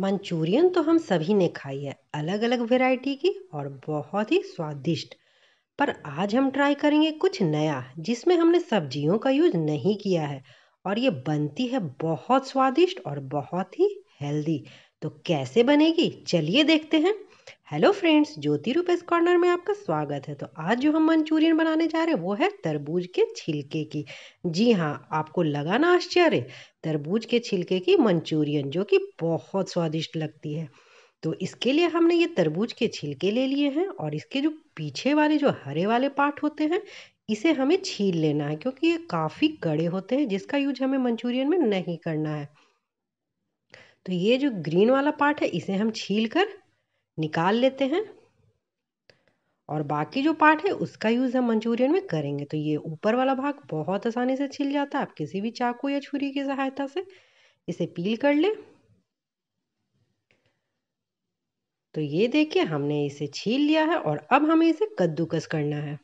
Manchurian तो हम सभी ने खाई है अलग अलग वैरायटी की और बहुत ही स्वादिष्ट पर आज हम ट्राई करेंगे कुछ नया जिसमें हमने सब्जियों का यूज नहीं किया है और ये बनती है बहुत स्वादिष्ट और बहुत ही हेल्दी तो कैसे बनेगी चलिए देखते हैं hello friends Jyoti Rupesh corner में आपका स्वागत है तो आज जो हम मंचूरियन बनाने जा रहे हैं वो है तरबूज के छिलके की जी हाँ आपको लगा ना आश्चर्य तरबूज के छिलके की मंचूरियन जो कि बहुत स्वादिष्ट लगती है तो इसके लिए हमने ये तरबूज के छिलके ले लिए हैं और इसके जो पीछे वाले जो हरे वाले पार्ट होते हैं इसे हमें छील लेना है क्योंकि ये काफ़ी कड़े होते हैं जिसका यूज हमें मंचूरियन में नहीं करना है तो ये जो ग्रीन वाला पार्ट है इसे हम छील कर निकाल लेते हैं और बाकी जो पार्ट है उसका यूज़ हम मंचूरियन में करेंगे तो ये ऊपर वाला भाग बहुत आसानी से छिल जाता है आप किसी भी चाकू या छुरी की सहायता से इसे पील कर ले तो ये देखिए हमने इसे छील लिया है और अब हमें इसे कद्दूकस करना है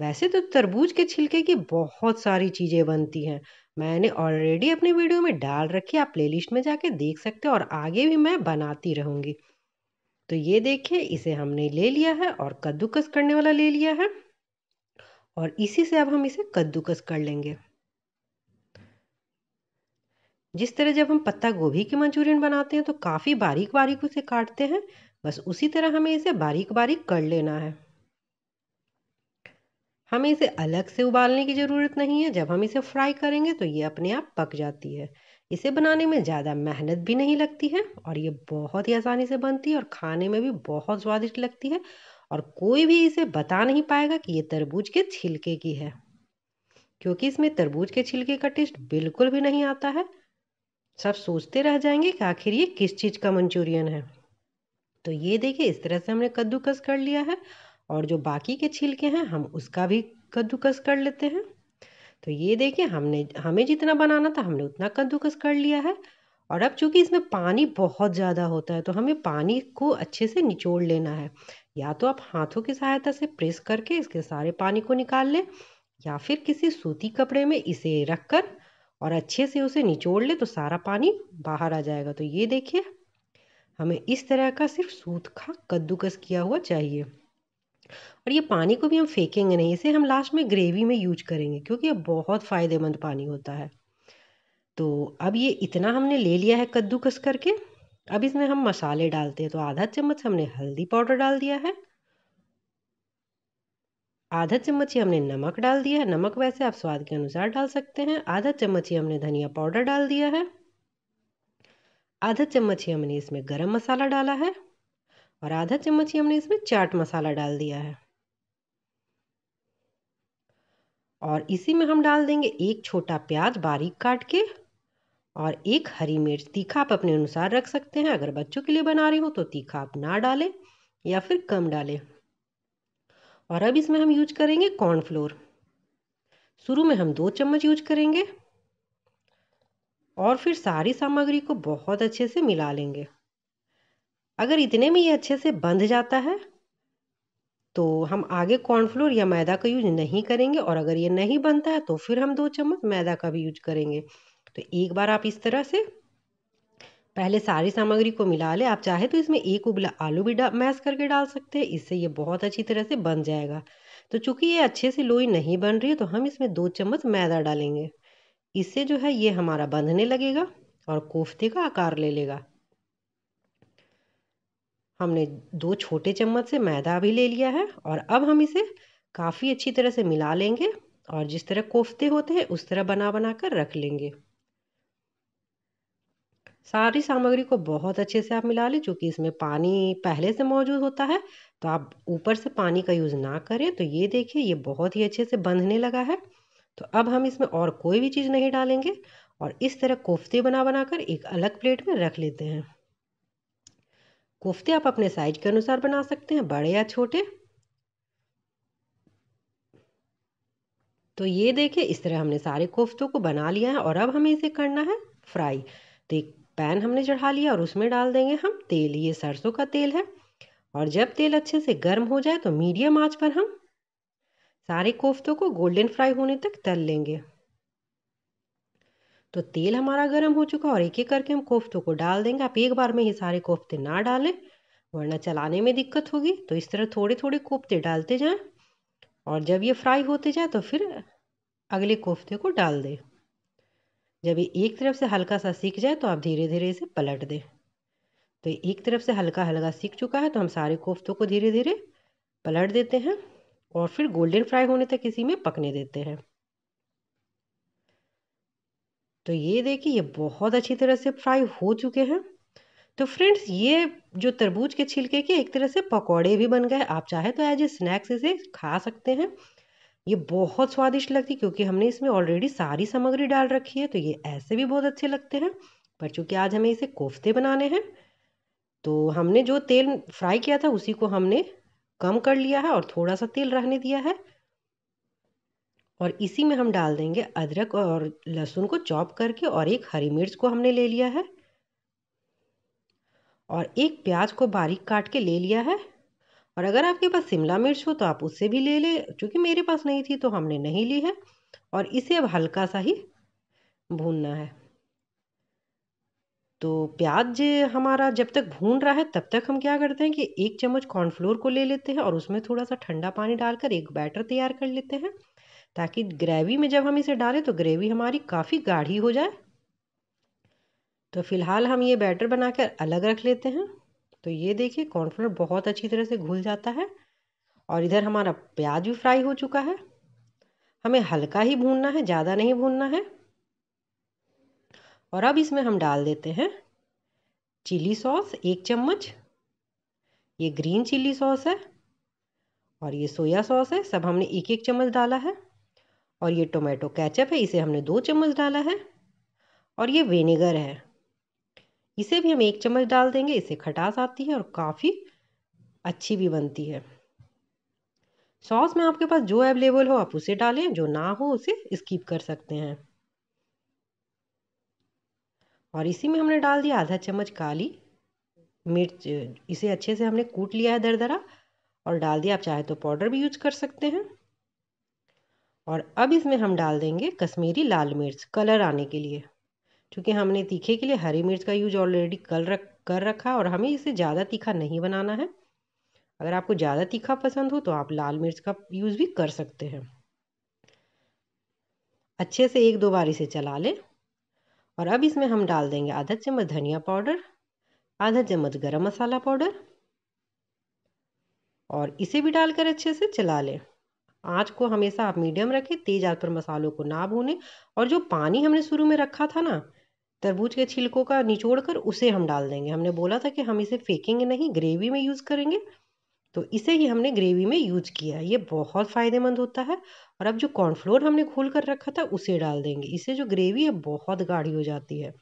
वैसे तो तरबूज के छिलके की बहुत सारी चीज़ें बनती हैं मैंने ऑलरेडी अपने वीडियो में डाल रखी आप प्लेलिस्ट में जाके देख सकते हो और आगे भी मैं बनाती रहूंगी तो ये देखिए इसे हमने ले लिया है और कद्दूकस करने वाला ले लिया है और इसी से अब हम इसे कद्दूकस कर लेंगे जिस तरह जब हम पत्ता गोभी के मंचूरियन बनाते हैं तो काफ़ी बारीक बारीक उसे काटते हैं बस उसी तरह हमें इसे बारीक बारीक कर लेना है हमें इसे अलग से उबालने की ज़रूरत नहीं है जब हम इसे फ्राई करेंगे तो ये अपने आप पक जाती है इसे बनाने में ज़्यादा मेहनत भी नहीं लगती है और ये बहुत ही आसानी से बनती है और खाने में भी बहुत स्वादिष्ट लगती है और कोई भी इसे बता नहीं पाएगा कि ये तरबूज के छिलके की है क्योंकि इसमें तरबूज के छिलके का टेस्ट बिल्कुल भी नहीं आता है सब सोचते रह जाएंगे कि आखिर ये किस चीज़ का मंचूरियन है तो ये देखिए इस तरह से हमने कद्दूकस कर लिया है और जो बाकी के छिलके हैं हम उसका भी कद्दूकस कर लेते हैं तो ये देखिए हमने हमें जितना बनाना था हमने उतना कद्दूकस कर लिया है और अब चूंकि इसमें पानी बहुत ज़्यादा होता है तो हमें पानी को अच्छे से निचोड़ लेना है या तो आप हाथों की सहायता से प्रेस करके इसके सारे पानी को निकाल लें या फिर किसी सूती कपड़े में इसे रख कर और अच्छे से उसे निचोड़ ले तो सारा पानी बाहर आ जाएगा तो ये देखिए हमें इस तरह का सिर्फ सूत का कद्दूकस किया हुआ चाहिए और ये पानी को भी हम फेंकेंगे नहीं इसे हम लास्ट में ग्रेवी में यूज करेंगे क्योंकि ये बहुत फ़ायदेमंद पानी होता है तो अब ये इतना हमने ले लिया है कद्दूकस करके अब इसमें हम मसाले डालते हैं तो आधा चम्मच हमने हल्दी पाउडर डाल दिया है आधा चम्मच ही हमने नमक डाल दिया है नमक वैसे आप स्वाद के अनुसार डाल सकते हैं आधा चम्मच ही हमने धनिया पाउडर डाल दिया है आधा चम्मच ही हमने इसमें गरम मसाला डाला है और आधा चम्मच ही हमने इसमें चाट मसाला डाल दिया है और इसी में हम डाल देंगे एक छोटा प्याज बारीक काट के और एक हरी मिर्च तीखा आप अपने अनुसार रख सकते हैं अगर बच्चों के लिए बना रहे हो तो तीखा आप ना डालें या फिर कम डालें और अब इसमें हम यूज करेंगे कॉर्नफ्लोर शुरू में हम दो चम्मच यूज करेंगे और फिर सारी सामग्री को बहुत अच्छे से मिला लेंगे अगर इतने में ये अच्छे से बंध जाता है तो हम आगे कॉर्नफ्लोर या मैदा का यूज नहीं करेंगे और अगर ये नहीं बनता है तो फिर हम दो चम्मच मैदा का भी यूज करेंगे तो एक बार आप इस तरह से पहले सारी सामग्री को मिला ले आप चाहे तो इसमें एक उबला आलू भी मैश करके डाल सकते हैं इससे ये बहुत अच्छी तरह से बन जाएगा तो चूंकि ये अच्छे से लोई नहीं बन रही है तो हम इसमें दो चम्मच मैदा डालेंगे इससे जो है ये हमारा बंधने लगेगा और कोफ्ते का आकार ले लेगा हमने दो छोटे चम्मच से मैदा भी ले लिया है और अब हम इसे काफ़ी अच्छी तरह से मिला लेंगे और जिस तरह कोफ्ते होते हैं उस तरह बना बना कर रख लेंगे सारी सामग्री को बहुत अच्छे से आप मिला लें चूँकि इसमें पानी पहले से मौजूद होता है तो आप ऊपर से पानी का यूज़ ना करें तो ये देखिए ये बहुत ही अच्छे से बंधने लगा है तो अब हम इसमें और कोई भी चीज़ नहीं डालेंगे और इस तरह कोफ्ते बना बना कर एक अलग प्लेट में रख लेते हैं कोफ्ते आप अपने साइज के अनुसार बना सकते हैं बड़े या छोटे तो ये देखिए इस तरह हमने सारे कोफ्तों को बना लिया है और अब हमें इसे करना है फ्राई तो एक पैन हमने चढ़ा लिया और उसमें डाल देंगे हम तेल ये सरसों का तेल है और जब तेल अच्छे से गर्म हो जाए तो मीडियम आंच पर हम सारे कोफ्तों को गोल्डन फ्राई होने तक तल लेंगे तो तेल हमारा गर्म हो चुका और एक एक करके हम कोफ्तों को डाल देंगे आप एक बार में ही सारे कोफ्ते ना डालें वरना चलाने में दिक्कत होगी तो इस तरह थोड़े थोड़े कोफ्ते डालते जाएं और जब ये फ्राई होते जाए तो फिर अगले कोफ्ते को डाल दें जब ये एक तरफ से हल्का सा सीख जाए तो आप धीरे धीरे इसे पलट दें तो एक तरफ से हल्का हल्का सीख चुका है तो हम सारे कोफ्तों को धीरे धीरे पलट देते हैं और फिर गोल्डन फ्राई होने तक इसी में पकने देते हैं तो ये देखिए ये बहुत अच्छी तरह से फ्राई हो चुके हैं तो फ्रेंड्स ये जो तरबूज के छिलके के एक तरह से पकौड़े भी बन गए आप चाहे तो एज ए स्नैक्स इसे खा सकते हैं ये बहुत स्वादिष्ट लगती क्योंकि हमने इसमें ऑलरेडी सारी सामग्री डाल रखी है तो ये ऐसे भी बहुत अच्छे लगते हैं पर चूँकि आज हमें इसे कोफ्ते बनाने हैं तो हमने जो तेल फ्राई किया था उसी को हमने कम कर लिया है और थोड़ा सा तेल रहने दिया है और इसी में हम डाल देंगे अदरक और लहसुन को चॉप करके और एक हरी मिर्च को हमने ले लिया है और एक प्याज को बारीक काट के ले लिया है और अगर आपके पास शिमला मिर्च हो तो आप उससे भी ले लें क्योंकि मेरे पास नहीं थी तो हमने नहीं ली है और इसे अब हल्का सा ही भूनना है तो प्याज हमारा जब तक भून रहा है तब तक हम क्या करते हैं कि एक चम्मच कॉर्नफ्लोर को ले लेते हैं और उसमें थोड़ा सा ठंडा पानी डालकर एक बैटर तैयार कर लेते हैं ताकि ग्रेवी में जब हम इसे डालें तो ग्रेवी हमारी काफ़ी गाढ़ी हो जाए तो फिलहाल हम ये बैटर बनाकर अलग रख लेते हैं तो ये देखिए कॉर्नफ्लोर बहुत अच्छी तरह से घुल जाता है और इधर हमारा प्याज भी फ्राई हो चुका है हमें हल्का ही भूनना है ज़्यादा नहीं भूनना है और अब इसमें हम डाल देते हैं चिली सॉस एक चम्मच ये ग्रीन चिली सॉस है और ये सोया सॉस है सब हमने एक एक चम्मच डाला है और ये टोमेटो कैचअप है इसे हमने दो चम्मच डाला है और ये विनेगर है इसे भी हम एक चम्मच डाल देंगे इसे खटास आती है और काफ़ी अच्छी भी बनती है सॉस में आपके पास जो अवेलेबल हो आप उसे डालें जो ना हो उसे स्किप कर सकते हैं और इसी में हमने डाल दिया आधा चम्मच काली मिर्च इसे अच्छे से हमने कूट लिया है दरदरा और डाल दिया आप चाहे तो पाउडर भी यूज कर सकते हैं और अब इसमें हम डाल देंगे कश्मीरी लाल मिर्च कलर आने के लिए क्योंकि हमने तीखे के लिए हरी मिर्च का यूज ऑलरेडी कल रख कर रखा और हमें इसे ज़्यादा तीखा नहीं बनाना है अगर आपको ज़्यादा तीखा पसंद हो तो आप लाल मिर्च का यूज़ भी कर सकते हैं अच्छे से एक दो बार इसे चला लें और अब इसमें हम डाल देंगे आधा चम्मच धनिया पाउडर आधा चम्मच गरम मसाला पाउडर और इसे भी डालकर अच्छे से चला लें आँच को हमेशा आप मीडियम रखें तेज आंच पर मसालों को ना भूनें और जो पानी हमने शुरू में रखा था ना तरबूज के छिलकों का निचोड़ कर उसे हम डाल देंगे हमने बोला था कि हम इसे फेंकेंगे नहीं ग्रेवी में यूज़ करेंगे तो इसे ही हमने ग्रेवी में यूज किया ये बहुत फ़ायदेमंद होता है और अब जो कॉर्नफ्लोर हमने खोल कर रखा था उसे डाल देंगे इससे जो ग्रेवी है बहुत गाढ़ी हो जाती है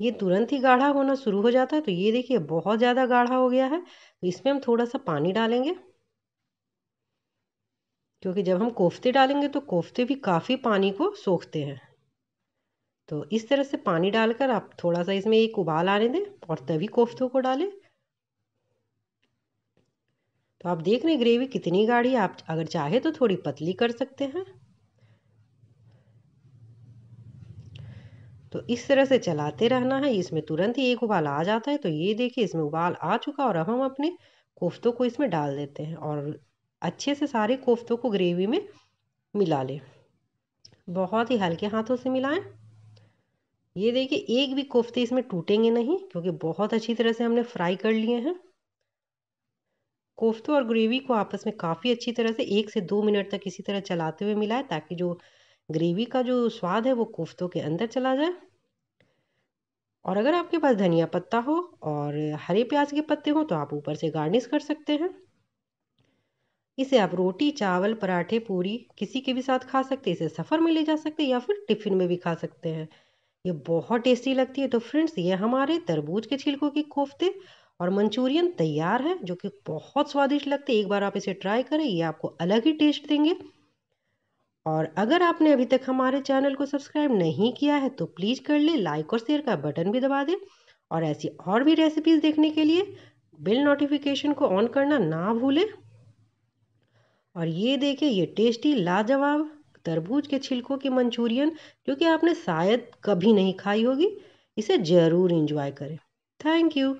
ये तुरंत ही गाढ़ा होना शुरू हो जाता है तो ये देखिए बहुत ज़्यादा गाढ़ा हो गया है तो इसमें हम थोड़ा सा पानी डालेंगे क्योंकि जब हम कोफ्ते डालेंगे तो कोफ्ते भी काफ़ी पानी को सोखते हैं तो इस तरह से पानी डालकर आप थोड़ा सा इसमें एक उबाल आने दें और तभी कोफ्तों को डालें तो आप देख रहे हैं ग्रेवी कितनी गाढ़ी आप अगर चाहे तो थोड़ी पतली कर सकते हैं तो इस तरह से चलाते रहना है इसमें तुरंत ही एक उबाल आ जाता है तो ये देखिए इसमें उबाल आ चुका और अब हम अपने कोफ्तों को इसमें डाल देते हैं और अच्छे से सारे कोफ्तों को ग्रेवी में मिला लें बहुत ही हल्के हाथों से मिलाएं ये देखिए एक भी कोफ्ते इसमें टूटेंगे नहीं क्योंकि बहुत अच्छी तरह से हमने फ्राई कर लिए हैं कोफ्तों और ग्रेवी को आपस में काफ़ी अच्छी तरह से एक से दो मिनट तक इसी तरह चलाते हुए मिलाएं ताकि जो ग्रेवी का जो स्वाद है वो कोफ्तों के अंदर चला जाए और अगर आपके पास धनिया पत्ता हो और हरे प्याज के पत्ते हो तो आप ऊपर से गार्निश कर सकते हैं इसे आप रोटी चावल पराठे पूरी किसी के भी साथ खा सकते हैं इसे सफ़र में ले जा सकते हैं या फिर टिफ़िन में भी खा सकते हैं ये बहुत टेस्टी लगती है तो फ्रेंड्स ये हमारे तरबूज के छिलकों के कोफ्ते और मंचूरियन तैयार है जो कि बहुत स्वादिष्ट लगते हैं एक बार आप इसे ट्राई करें ये आपको अलग ही टेस्ट देंगे और अगर आपने अभी तक हमारे चैनल को सब्सक्राइब नहीं किया है तो प्लीज़ कर ले लाइक और शेयर का बटन भी दबा दें और ऐसी और भी रेसिपीज़ देखने के लिए बिल नोटिफिकेशन को ऑन करना ना भूलें और ये देखिए ये टेस्टी लाजवाब तरबूज के छिलकों की मंचूरियन जो कि आपने शायद कभी नहीं खाई होगी इसे ज़रूर इंजॉय करें थैंक यू